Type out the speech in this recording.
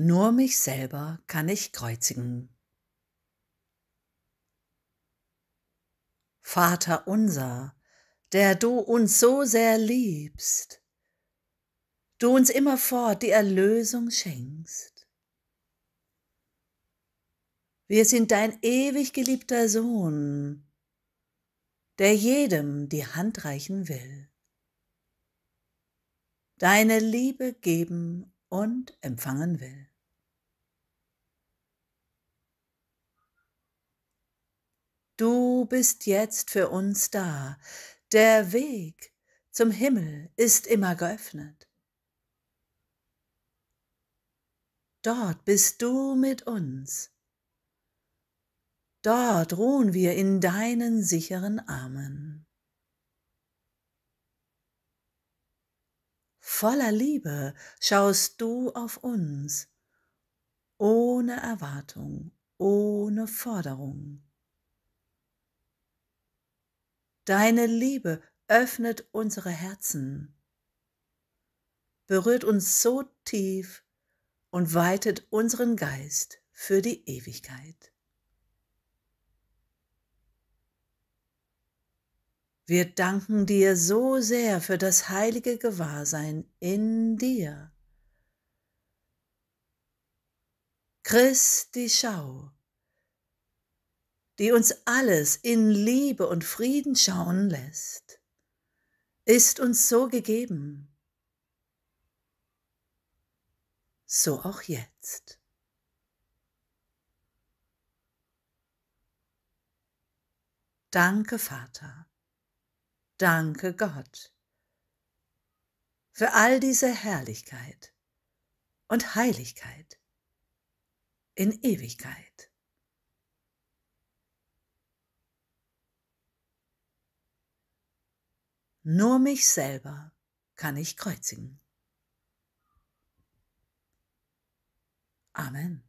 Nur mich selber kann ich kreuzigen. Vater unser, der du uns so sehr liebst, du uns immerfort die Erlösung schenkst. Wir sind dein ewig geliebter Sohn, der jedem die Hand reichen will. Deine Liebe geben und empfangen will. du bist jetzt für uns da. Der Weg zum Himmel ist immer geöffnet. Dort bist du mit uns. Dort ruhen wir in deinen sicheren Armen. Voller Liebe schaust du auf uns, ohne Erwartung, ohne Forderung. Deine Liebe öffnet unsere Herzen, berührt uns so tief und weitet unseren Geist für die Ewigkeit. Wir danken dir so sehr für das heilige Gewahrsein in dir. Christi Schau die uns alles in Liebe und Frieden schauen lässt, ist uns so gegeben. So auch jetzt. Danke, Vater. Danke, Gott, für all diese Herrlichkeit und Heiligkeit in Ewigkeit. Nur mich selber kann ich kreuzigen. Amen.